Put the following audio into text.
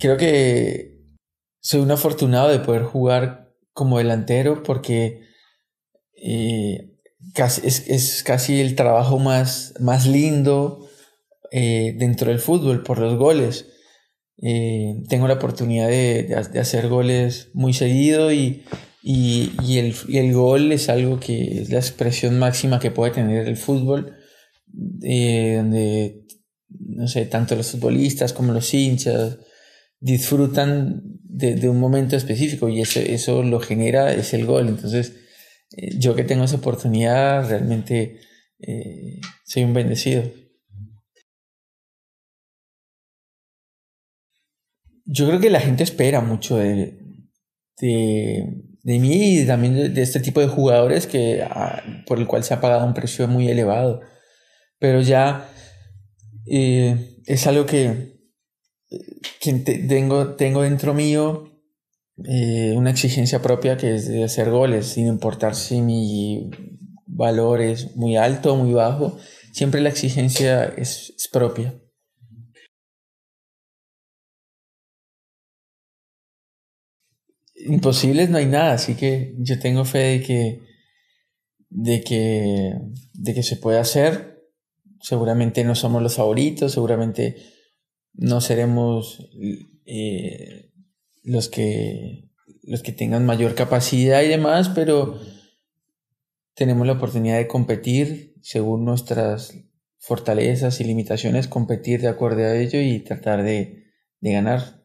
creo que soy un afortunado de poder jugar como delantero porque eh, es, casi el trabajo más, más lindo eh, dentro del fútbol por los goles. Eh, tengo la oportunidad de, hacer goles muy seguido y, el, gol es algo que es la expresión máxima que puede tener el fútbol, donde, no sé, tanto los futbolistas como los hinchas, disfrutan de, un momento específico y eso, lo genera es el gol. Entonces, eh, yo que tengo esa oportunidad, realmente eh, soy un bendecido. Yo creo que la gente espera mucho de, de, de mí y también de, este tipo de jugadores que, ah, por el cual se ha pagado un precio muy elevado. Pero ya eh, es algo que, tengo, tengo dentro mío eh, una exigencia propia que es de hacer goles, sin importar si mi valor es muy alto o muy bajo, siempre la exigencia es, es propia. Imposibles no hay nada, así que yo tengo fe de que, de que, de que se puede hacer. Seguramente no somos los favoritos, seguramente no seremos eh, los, que, los que tengan mayor capacidad y demás, pero tenemos la oportunidad de competir según nuestras fortalezas y limitaciones, competir de acuerdo a ello y tratar de, de ganar.